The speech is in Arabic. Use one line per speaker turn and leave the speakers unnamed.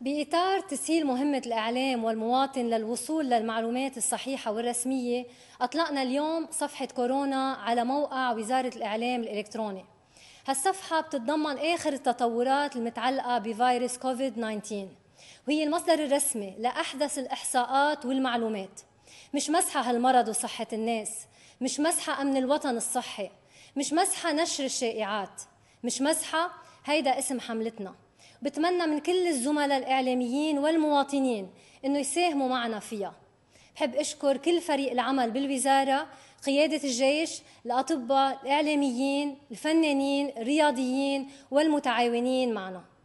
بإطار تسهيل مهمة الإعلام والمواطن للوصول للمعلومات الصحيحة والرسمية أطلقنا اليوم صفحة كورونا على موقع وزارة الإعلام الإلكتروني هالصفحة بتتضمن آخر التطورات المتعلقة بفيروس كوفيد-19 وهي المصدر الرسمي لأحدث الإحصاءات والمعلومات مش مسحة هالمرض وصحة الناس مش مسحة أمن الوطن الصحي مش مسحة نشر الشائعات مش مسحة هيدا اسم حملتنا بتمنى من كل الزملاء الإعلاميين والمواطنين أنه يساهموا معنا فيها بحب أشكر كل فريق العمل بالوزارة قيادة الجيش الأطباء الإعلاميين الفنانين الرياضيين والمتعاونين معنا